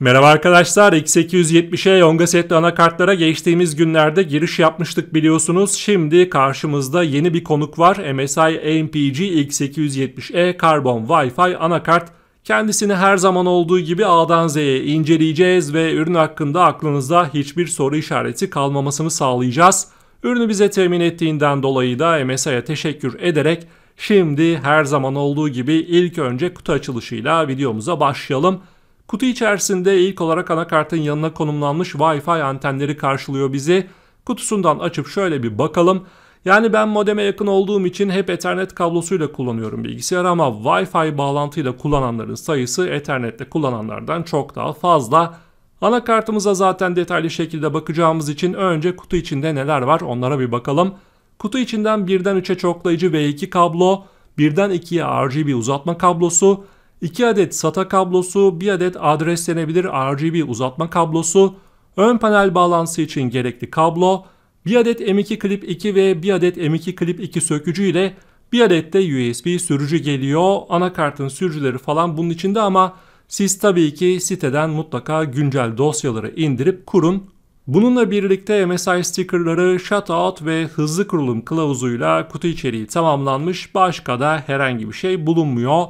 Merhaba arkadaşlar, X870'e Yonga setli anakartlara geçtiğimiz günlerde giriş yapmıştık biliyorsunuz. Şimdi karşımızda yeni bir konuk var. MSI MPG X870E Carbon Wi-Fi anakart. Kendisini her zaman olduğu gibi A'dan Z'ye inceleyeceğiz ve ürün hakkında aklınızda hiçbir soru işareti kalmamasını sağlayacağız. Ürünü bize temin ettiğinden dolayı da MSI'ye teşekkür ederek şimdi her zaman olduğu gibi ilk önce kutu açılışıyla videomuza başlayalım. Kutu içerisinde ilk olarak anakartın yanına konumlanmış Wi-Fi antenleri karşılıyor bizi. Kutusundan açıp şöyle bir bakalım. Yani ben modeme yakın olduğum için hep Ethernet kablosuyla kullanıyorum bilgisayarı ama Wi-Fi bağlantıyla kullananların sayısı Ethernet'te kullananlardan çok daha fazla. Anakartımıza zaten detaylı şekilde bakacağımız için önce kutu içinde neler var onlara bir bakalım. Kutu içinden 1'den 3'e çoklayıcı V2 kablo, 1'den 2'ye RGB uzatma kablosu, 2 adet SATA kablosu, 1 adet adreslenebilir RGB uzatma kablosu, ön panel bağlantısı için gerekli kablo, 1 adet M2 Clip 2 ve 1 adet M2 Clip 2 sökücü ile 1 adet de USB sürücü geliyor. Anakartın sürücüleri falan bunun içinde ama siz tabii ki siteden mutlaka güncel dosyaları indirip kurun. Bununla birlikte MSI stickerları, shutout ve hızlı kurulum kılavuzuyla kutu içeriği tamamlanmış başka da herhangi bir şey bulunmuyor.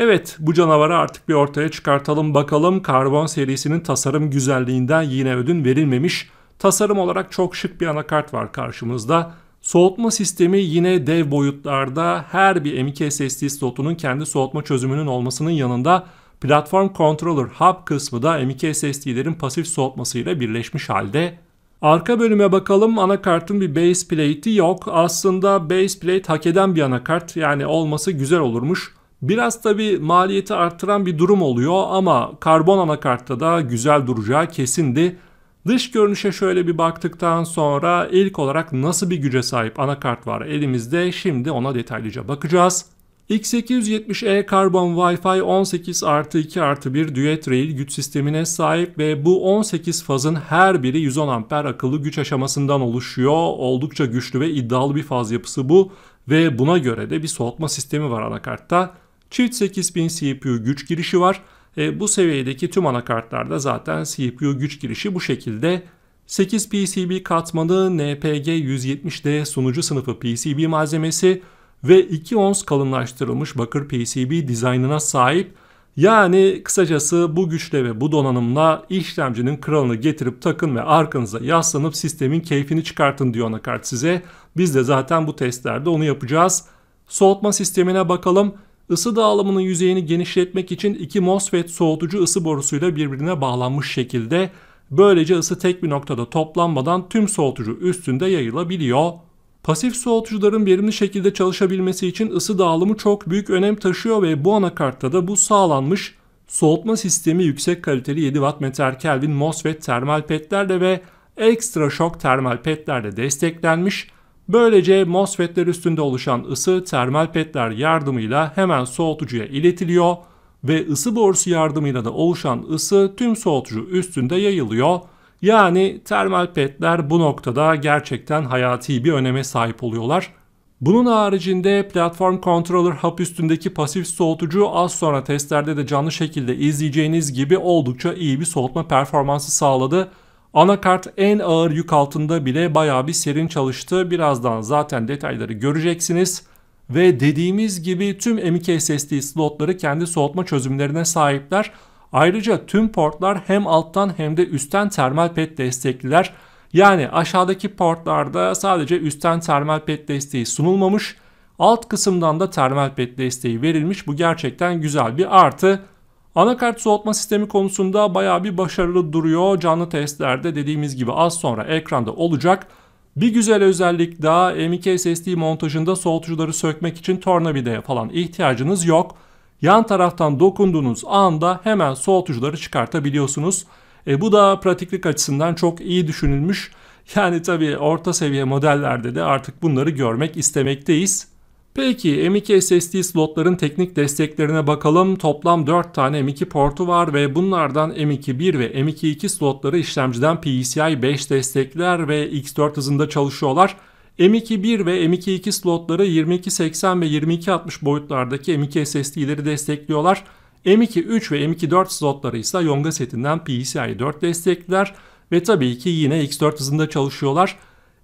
Evet bu canavarı artık bir ortaya çıkartalım bakalım. Karbon serisinin tasarım güzelliğinden yine ödün verilmemiş. Tasarım olarak çok şık bir anakart var karşımızda. Soğutma sistemi yine dev boyutlarda her bir M.2 SSD slotunun kendi soğutma çözümünün olmasının yanında platform controller hub kısmı da M.2 SSD'lerin pasif soğutmasıyla birleşmiş halde. Arka bölüme bakalım anakartın bir base plate'i yok. Aslında base plate hak eden bir anakart yani olması güzel olurmuş. Biraz tabi maliyeti arttıran bir durum oluyor ama karbon anakartta da güzel duracağı kesindi. Dış görünüşe şöyle bir baktıktan sonra ilk olarak nasıl bir güce sahip anakart var elimizde şimdi ona detaylıca bakacağız. X870E Carbon Wi-Fi 18 artı 2 artı 1 Duet Rail güç sistemine sahip ve bu 18 fazın her biri 110 amper akıllı güç aşamasından oluşuyor. Oldukça güçlü ve iddialı bir faz yapısı bu ve buna göre de bir soğutma sistemi var anakartta. Çift 8000 CPU güç girişi var. E, bu seviyedeki tüm anakartlarda zaten CPU güç girişi bu şekilde. 8 PCB katmanı NPG 170D sunucu sınıfı PCB malzemesi ve 2 ons kalınlaştırılmış bakır PCB dizaynına sahip. Yani kısacası bu güçle ve bu donanımla işlemcinin kralını getirip takın ve arkanıza yaslanıp sistemin keyfini çıkartın diyor anakart size. Biz de zaten bu testlerde onu yapacağız. Soğutma sistemine bakalım ısı dağılımının yüzeyini genişletmek için iki MOSFET soğutucu ısı borusuyla birbirine bağlanmış şekilde böylece ısı tek bir noktada toplanmadan tüm soğutucu üstünde yayılabiliyor. Pasif soğutucuların verimli şekilde çalışabilmesi için ısı dağılımı çok büyük önem taşıyor ve bu anakartta da bu sağlanmış. Soğutma sistemi yüksek kaliteli 7 watt meter Kelvin MOSFET termal petlerle ve ekstra şok termal petlerle desteklenmiş Böylece MOSFET'ler üstünde oluşan ısı termal petler yardımıyla hemen soğutucuya iletiliyor ve ısı borusu yardımıyla da oluşan ısı tüm soğutucu üstünde yayılıyor. Yani termal petler bu noktada gerçekten hayati bir öneme sahip oluyorlar. Bunun haricinde platform controller hub üstündeki pasif soğutucu az sonra testlerde de canlı şekilde izleyeceğiniz gibi oldukça iyi bir soğutma performansı sağladı. Anakart en ağır yük altında bile bayağı bir serin çalıştı. Birazdan zaten detayları göreceksiniz. Ve dediğimiz gibi tüm M. M.2 SSD slotları kendi soğutma çözümlerine sahipler. Ayrıca tüm portlar hem alttan hem de üstten termal pet destekliler. Yani aşağıdaki portlarda sadece üstten termal pet desteği sunulmamış, alt kısımdan da termal pet desteği verilmiş. Bu gerçekten güzel bir artı. Anakart soğutma sistemi konusunda baya bir başarılı duruyor. Canlı testlerde dediğimiz gibi az sonra ekranda olacak. Bir güzel özellik daha M.2 SSD montajında soğutucuları sökmek için tornavideye falan ihtiyacınız yok. Yan taraftan dokunduğunuz anda hemen soğutucuları çıkartabiliyorsunuz. E, bu da pratiklik açısından çok iyi düşünülmüş. Yani tabii orta seviye modellerde de artık bunları görmek istemekteyiz. Peki M.2 SSD slotların teknik desteklerine bakalım. Toplam 4 tane M.2 portu var ve bunlardan M.2 1 ve M.2 2 slotları işlemciden PCI e 5 destekler ve X4 hızında çalışıyorlar. M.2 1 ve M.2 2 slotları 2280 ve 2260 boyutlardaki M.2 SSD'leri destekliyorlar. M.2 3 ve M.2 4 slotları ise Yonga setinden PCI e 4 destekler ve tabii ki yine X4 hızında çalışıyorlar.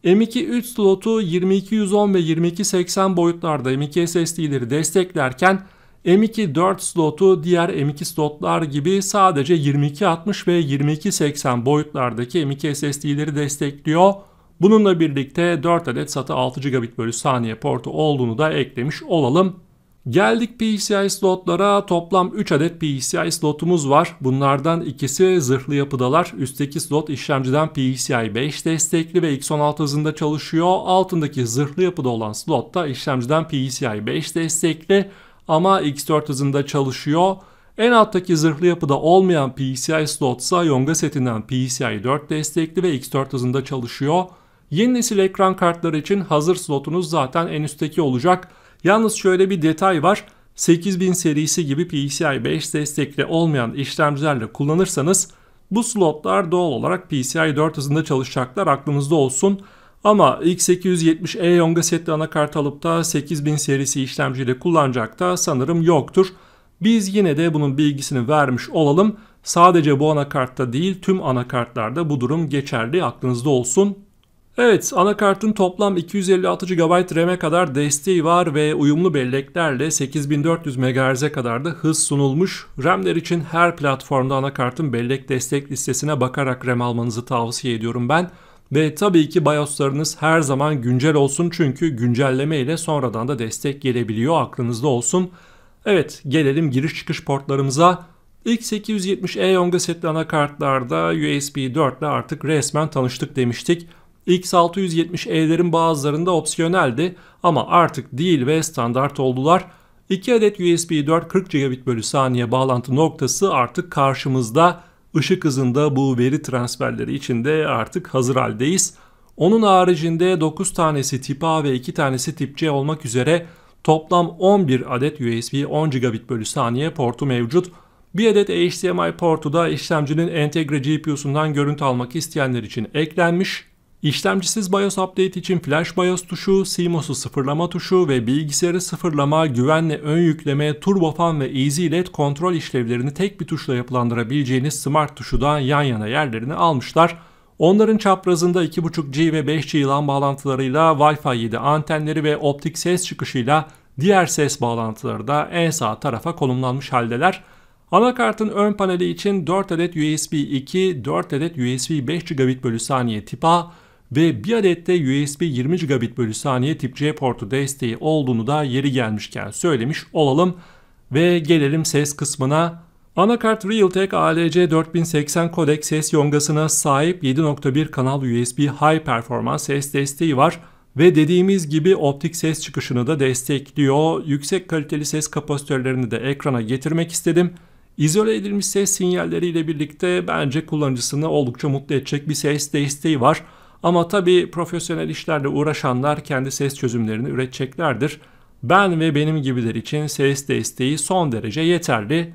M2 3 slotu 2210 ve 2280 boyutlarda M2 SSD'leri desteklerken M2 4 slotu diğer M2 slotlar gibi sadece 2260 ve 2280 boyutlardaki M2 SSD'leri destekliyor. Bununla birlikte 4 adet SATA 6 GB bölü saniye portu olduğunu da eklemiş olalım. Geldik PCI slotlara. Toplam 3 adet PCI slotumuz var. Bunlardan ikisi zırhlı yapıdalar. Üstteki slot işlemciden PCI 5 destekli ve X16 hızında çalışıyor. Altındaki zırhlı yapıda olan slotta işlemciden PCI 5 destekli ama X4 hızında çalışıyor. En alttaki zırhlı yapıda olmayan PCI slot ise Yonga setinden PCI 4 destekli ve X4 hızında çalışıyor. Yeni nesil ekran kartları için hazır slotunuz zaten en üstteki olacak. Yalnız şöyle bir detay var. 8000 serisi gibi PCI 5 destekli olmayan işlemcilerle kullanırsanız bu slotlar doğal olarak PCI 4 hızında çalışacaklar aklınızda olsun. Ama X870E Yonga setli anakart alıp da 8000 serisi işlemciyle kullanacak da sanırım yoktur. Biz yine de bunun bilgisini vermiş olalım. Sadece bu anakartta değil tüm anakartlarda bu durum geçerli aklınızda olsun. Evet anakartın toplam 256 GB RAM'e kadar desteği var ve uyumlu belleklerle 8400 MHz'e kadar da hız sunulmuş. RAM'ler için her platformda anakartın bellek destek listesine bakarak RAM almanızı tavsiye ediyorum ben. Ve tabii ki BIOS'larınız her zaman güncel olsun çünkü güncelleme ile sonradan da destek gelebiliyor aklınızda olsun. Evet gelelim giriş çıkış portlarımıza. İlk 870E Yonga setli anakartlarda USB 4 ile artık resmen tanıştık demiştik. X670E'lerin bazılarında opsiyoneldi ama artık değil ve standart oldular. 2 adet USB 4 40 gigabit bölü saniye bağlantı noktası artık karşımızda. Işık hızında bu veri transferleri için de artık hazır haldeyiz. Onun haricinde 9 tanesi tip A ve 2 tanesi tip C olmak üzere toplam 11 adet USB 10 gigabit bölü saniye portu mevcut. Bir adet HDMI portu da işlemcinin entegre GPU'sundan görüntü almak isteyenler için eklenmiş. İşlemcisiz BIOS Update için Flash BIOS tuşu, CMOS'u sıfırlama tuşu ve bilgisayarı sıfırlama, güvenle ön yükleme, turbofan ve Easy LED kontrol işlevlerini tek bir tuşla yapılandırabileceğiniz Smart tuşu da yan yana yerlerini almışlar. Onların çaprazında 2.5G ve 5G LAN bağlantılarıyla Wi-Fi 7 antenleri ve optik ses çıkışıyla diğer ses bağlantıları da en sağ tarafa konumlanmış haldeler. Anakartın ön paneli için 4 adet USB 2, 4 adet USB 5 gigabit bölü saniye tip A ve bir adet de USB 20 gigabit bölü saniye tip C portu desteği olduğunu da yeri gelmişken söylemiş olalım. Ve gelelim ses kısmına. Anakart Realtek ALC 4080 kodek ses yongasına sahip 7.1 kanal USB High performans ses desteği var ve dediğimiz gibi optik ses çıkışını da destekliyor. Yüksek kaliteli ses kapasitörlerini de ekrana getirmek istedim. İzole edilmiş ses sinyalleriyle birlikte bence kullanıcısını oldukça mutlu edecek bir ses desteği var. Ama tabii profesyonel işlerle uğraşanlar kendi ses çözümlerini üreteceklerdir. Ben ve benim gibiler için ses desteği son derece yeterli.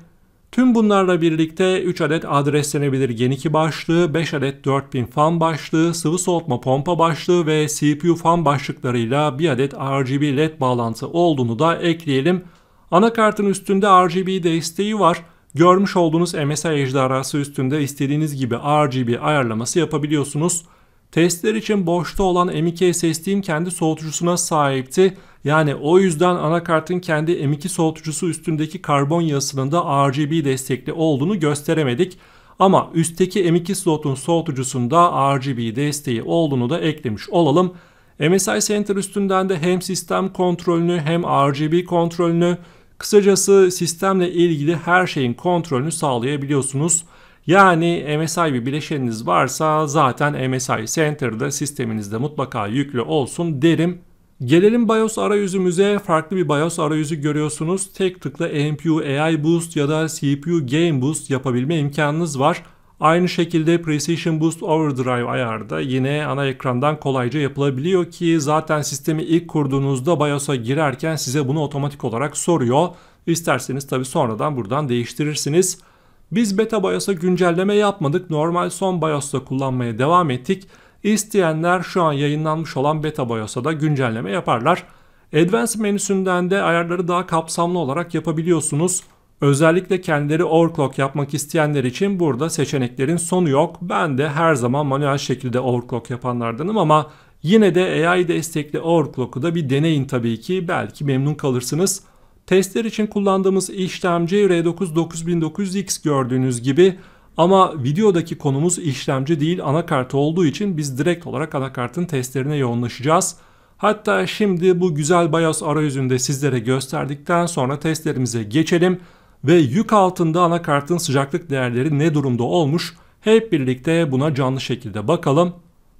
Tüm bunlarla birlikte 3 adet adreslenebilir Gen 2 başlığı, 5 adet 4000 fan başlığı, sıvı soğutma pompa başlığı ve CPU fan başlıklarıyla bir adet RGB led bağlantı olduğunu da ekleyelim. Anakartın üstünde RGB desteği var. Görmüş olduğunuz MSI ejderhası üstünde istediğiniz gibi RGB ayarlaması yapabiliyorsunuz. Testler için boşta olan M2 SSD'im kendi soğutucusuna sahipti. Yani o yüzden anakartın kendi M2 soğutucusu üstündeki karbon yasının da RGB destekli olduğunu gösteremedik. Ama üstteki M2 slotun soğutucusunda RGB desteği olduğunu da eklemiş olalım. MSI Center üstünden de hem sistem kontrolünü hem RGB kontrolünü kısacası sistemle ilgili her şeyin kontrolünü sağlayabiliyorsunuz. Yani MSI bir bileşeniniz varsa zaten MSI Center'da sisteminizde mutlaka yüklü olsun derim. Gelelim BIOS arayüzümüze. Farklı bir BIOS arayüzü görüyorsunuz. Tek tıkla AMPU AI Boost ya da CPU Game Boost yapabilme imkanınız var. Aynı şekilde Precision Boost Overdrive ayarda yine ana ekrandan kolayca yapılabiliyor ki zaten sistemi ilk kurduğunuzda BIOS'a girerken size bunu otomatik olarak soruyor. İsterseniz tabi sonradan buradan değiştirirsiniz. Biz beta BIOS'a güncelleme yapmadık. Normal son BIOS'ta kullanmaya devam ettik. İsteyenler şu an yayınlanmış olan beta BIOS'a da güncelleme yaparlar. Advanced menüsünden de ayarları daha kapsamlı olarak yapabiliyorsunuz. Özellikle kendileri overclock yapmak isteyenler için burada seçeneklerin sonu yok. Ben de her zaman manuel şekilde overclock yapanlardanım ama yine de AI destekli overclock'u da bir deneyin tabii ki. Belki memnun kalırsınız. Testler için kullandığımız işlemci R9 9900X gördüğünüz gibi ama videodaki konumuz işlemci değil anakart olduğu için biz direkt olarak anakartın testlerine yoğunlaşacağız. Hatta şimdi bu güzel BIOS arayüzünde sizlere gösterdikten sonra testlerimize geçelim ve yük altında anakartın sıcaklık değerleri ne durumda olmuş hep birlikte buna canlı şekilde bakalım.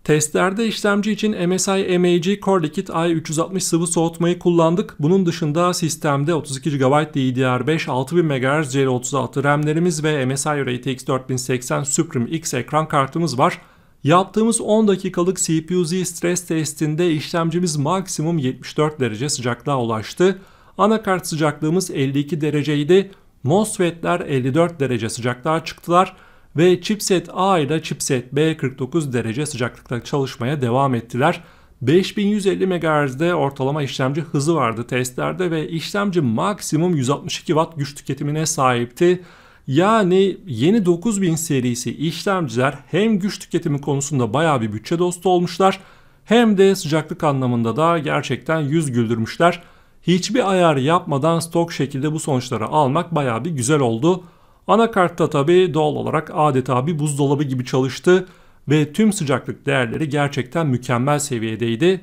Testlerde işlemci için MSI MAG Core Liquid i360 sıvı soğutmayı kullandık. Bunun dışında sistemde 32 GB DDR5 6000 MHz CL36 RAM'lerimiz ve MSI RTX 4080 Supreme X ekran kartımız var. Yaptığımız 10 dakikalık CPU-Z stres testinde işlemcimiz maksimum 74 derece sıcaklığa ulaştı. Anakart sıcaklığımız 52 dereceydi. MOSFET'ler 54 derece sıcaklığa çıktılar ve chipset A ile chipset B 49 derece sıcaklıkta çalışmaya devam ettiler. 5150 MHz'de ortalama işlemci hızı vardı testlerde ve işlemci maksimum 162 Watt güç tüketimine sahipti. Yani yeni 9000 serisi işlemciler hem güç tüketimi konusunda baya bir bütçe dostu olmuşlar hem de sıcaklık anlamında da gerçekten yüz güldürmüşler. Hiçbir ayar yapmadan stok şekilde bu sonuçları almak baya bir güzel oldu. Anakartta tabi doğal olarak adeta bir buzdolabı gibi çalıştı ve tüm sıcaklık değerleri gerçekten mükemmel seviyedeydi.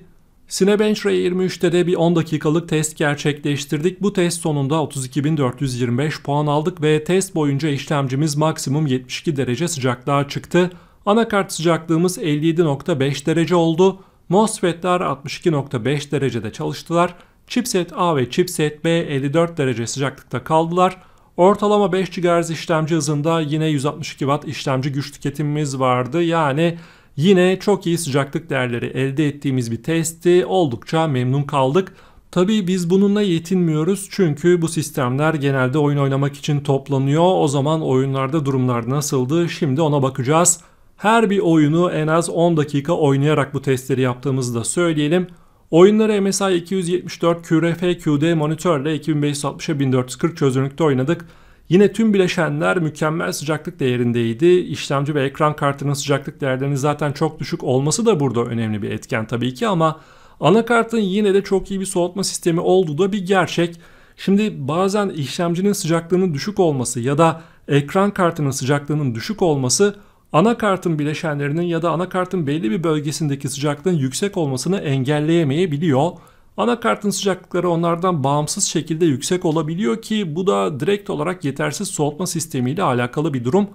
Cinebench Ray e 23te de bir 10 dakikalık test gerçekleştirdik. Bu test sonunda 32.425 puan aldık ve test boyunca işlemcimiz maksimum 72 derece sıcaklığa çıktı. Anakart sıcaklığımız 57.5 derece oldu. MOSFET'ler 62.5 derecede çalıştılar. Chipset A ve Chipset B 54 derece sıcaklıkta kaldılar. Ortalama 5 GHz işlemci hızında yine 162 Watt işlemci güç tüketimimiz vardı. Yani yine çok iyi sıcaklık değerleri elde ettiğimiz bir testti. Oldukça memnun kaldık. Tabi biz bununla yetinmiyoruz çünkü bu sistemler genelde oyun oynamak için toplanıyor. O zaman oyunlarda durumlar nasıldı? Şimdi ona bakacağız. Her bir oyunu en az 10 dakika oynayarak bu testleri yaptığımızı da söyleyelim. Oyunları MSI 274 QRFQD monitörle 2560'a 1440 çözünürlükte oynadık. Yine tüm bileşenler mükemmel sıcaklık değerindeydi. İşlemci ve ekran kartının sıcaklık değerlerinin zaten çok düşük olması da burada önemli bir etken tabii ki ama anakartın yine de çok iyi bir soğutma sistemi olduğu da bir gerçek. Şimdi bazen işlemcinin sıcaklığının düşük olması ya da ekran kartının sıcaklığının düşük olması anakartın bileşenlerinin ya da anakartın belli bir bölgesindeki sıcaklığın yüksek olmasını engelleyemeyebiliyor. Anakartın sıcaklıkları onlardan bağımsız şekilde yüksek olabiliyor ki bu da direkt olarak yetersiz soğutma sistemiyle alakalı bir durum.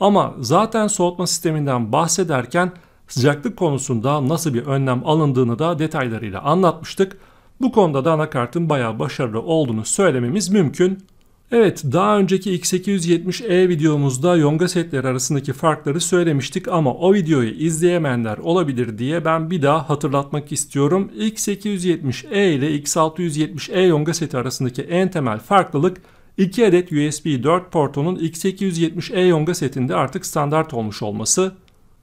Ama zaten soğutma sisteminden bahsederken sıcaklık konusunda nasıl bir önlem alındığını da detaylarıyla anlatmıştık. Bu konuda da anakartın bayağı başarılı olduğunu söylememiz mümkün. Evet daha önceki X870E videomuzda yonga setleri arasındaki farkları söylemiştik ama o videoyu izleyemeyenler olabilir diye ben bir daha hatırlatmak istiyorum. X870E ile X670E yonga seti arasındaki en temel farklılık 2 adet USB 4 portunun X870E yonga setinde artık standart olmuş olması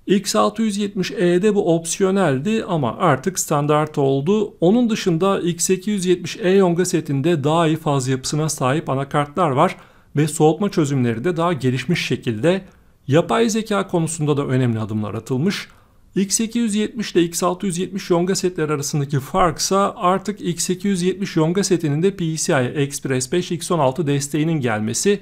X670E'de bu opsiyoneldi ama artık standart oldu. Onun dışında X870E Yonga setinde daha iyi faz yapısına sahip anakartlar var ve soğutma çözümleri de daha gelişmiş şekilde yapay zeka konusunda da önemli adımlar atılmış. X870 ile X670 Yonga setleri arasındaki farksa artık X870 Yonga setinin de PCI Express 5 X16 desteğinin gelmesi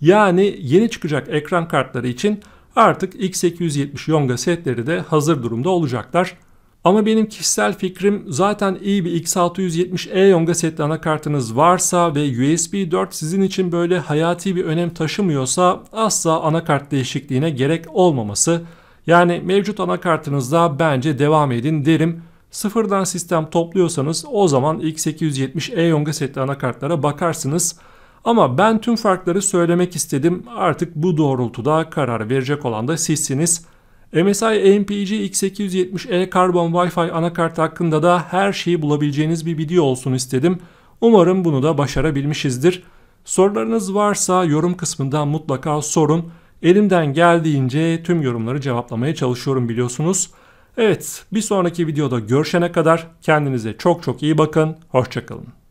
yani yeni çıkacak ekran kartları için Artık X870 Yonga setleri de hazır durumda olacaklar. Ama benim kişisel fikrim zaten iyi bir X670E Yonga setli anakartınız varsa ve USB 4 sizin için böyle hayati bir önem taşımıyorsa asla anakart değişikliğine gerek olmaması. Yani mevcut anakartınızda bence devam edin derim. Sıfırdan sistem topluyorsanız o zaman X870E Yonga setli anakartlara bakarsınız. Ama ben tüm farkları söylemek istedim. Artık bu doğrultuda karar verecek olan da sizsiniz. MSI MPG X870E Carbon Wi-Fi anakart hakkında da her şeyi bulabileceğiniz bir video olsun istedim. Umarım bunu da başarabilmişizdir. Sorularınız varsa yorum kısmından mutlaka sorun. Elimden geldiğince tüm yorumları cevaplamaya çalışıyorum biliyorsunuz. Evet bir sonraki videoda görüşene kadar kendinize çok çok iyi bakın. Hoşçakalın.